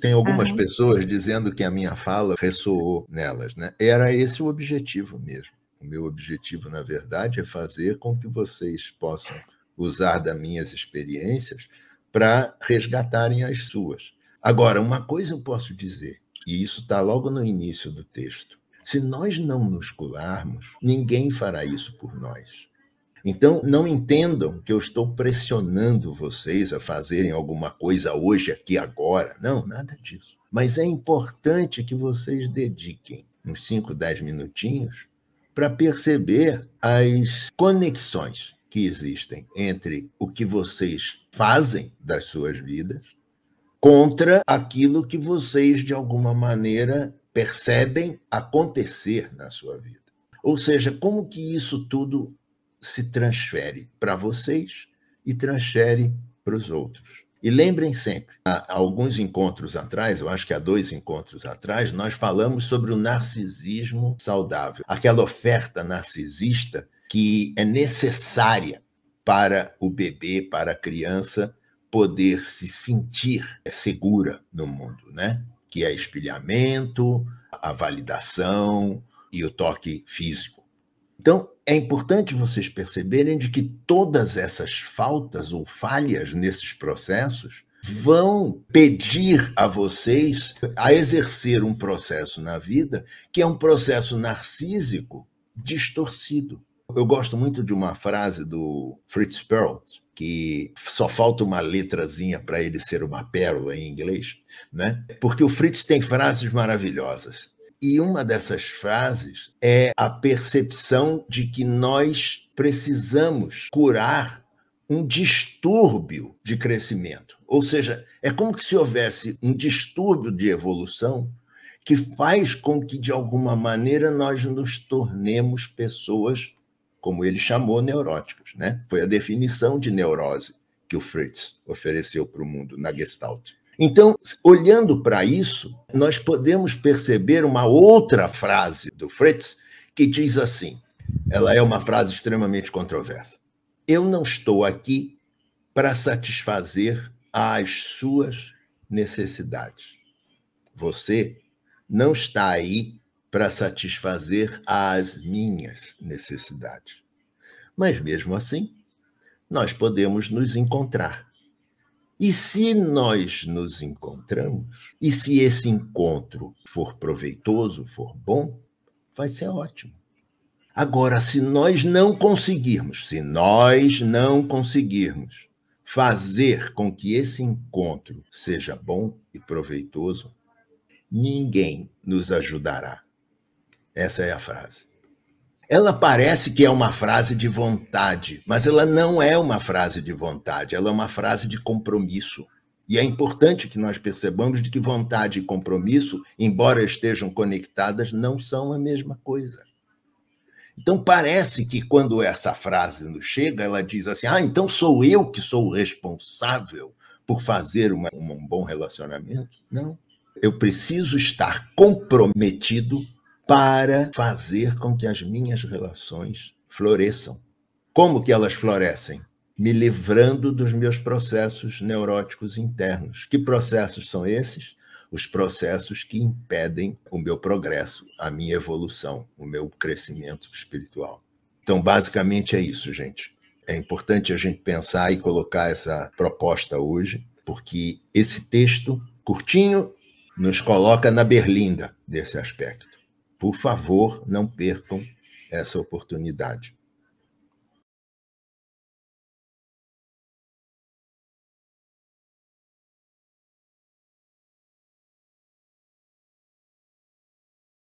Tem algumas uhum. pessoas dizendo que a minha fala ressoou nelas, né? Era esse o objetivo mesmo. O meu objetivo, na verdade, é fazer com que vocês possam usar das minhas experiências para resgatarem as suas. Agora, uma coisa eu posso dizer, e isso está logo no início do texto: se nós não nos curarmos, ninguém fará isso por nós. Então, não entendam que eu estou pressionando vocês a fazerem alguma coisa hoje, aqui, agora. Não, nada disso. Mas é importante que vocês dediquem uns 5, 10 minutinhos para perceber as conexões que existem entre o que vocês fazem das suas vidas contra aquilo que vocês, de alguma maneira, percebem acontecer na sua vida. Ou seja, como que isso tudo se transfere para vocês e transfere para os outros. E lembrem sempre, há alguns encontros atrás, eu acho que há dois encontros atrás, nós falamos sobre o narcisismo saudável, aquela oferta narcisista que é necessária para o bebê, para a criança poder se sentir segura no mundo, né? Que é espelhamento, a validação e o toque físico. Então, é importante vocês perceberem de que todas essas faltas ou falhas nesses processos vão pedir a vocês a exercer um processo na vida que é um processo narcísico distorcido. Eu gosto muito de uma frase do Fritz Perls, que só falta uma letrazinha para ele ser uma pérola em inglês, né? Porque o Fritz tem frases maravilhosas. E uma dessas frases é a percepção de que nós precisamos curar um distúrbio de crescimento. Ou seja, é como se houvesse um distúrbio de evolução que faz com que, de alguma maneira, nós nos tornemos pessoas, como ele chamou, neuróticas. Né? Foi a definição de neurose que o Fritz ofereceu para o mundo na Gestalt. Então, olhando para isso, nós podemos perceber uma outra frase do Fritz que diz assim: ela é uma frase extremamente controversa. Eu não estou aqui para satisfazer as suas necessidades. Você não está aí para satisfazer as minhas necessidades. Mas mesmo assim, nós podemos nos encontrar e se nós nos encontramos, e se esse encontro for proveitoso, for bom, vai ser ótimo. Agora, se nós não conseguirmos, se nós não conseguirmos fazer com que esse encontro seja bom e proveitoso, ninguém nos ajudará. Essa é a frase. Ela parece que é uma frase de vontade, mas ela não é uma frase de vontade, ela é uma frase de compromisso. E é importante que nós percebamos de que vontade e compromisso, embora estejam conectadas, não são a mesma coisa. Então parece que quando essa frase nos chega, ela diz assim: "Ah, então sou eu que sou o responsável por fazer uma, um bom relacionamento?". Não. Eu preciso estar comprometido para fazer com que as minhas relações floresçam. Como que elas florescem? Me livrando dos meus processos neuróticos internos. Que processos são esses? Os processos que impedem o meu progresso, a minha evolução, o meu crescimento espiritual. Então, basicamente é isso, gente. É importante a gente pensar e colocar essa proposta hoje, porque esse texto curtinho nos coloca na berlinda desse aspecto. Por favor, não percam essa oportunidade.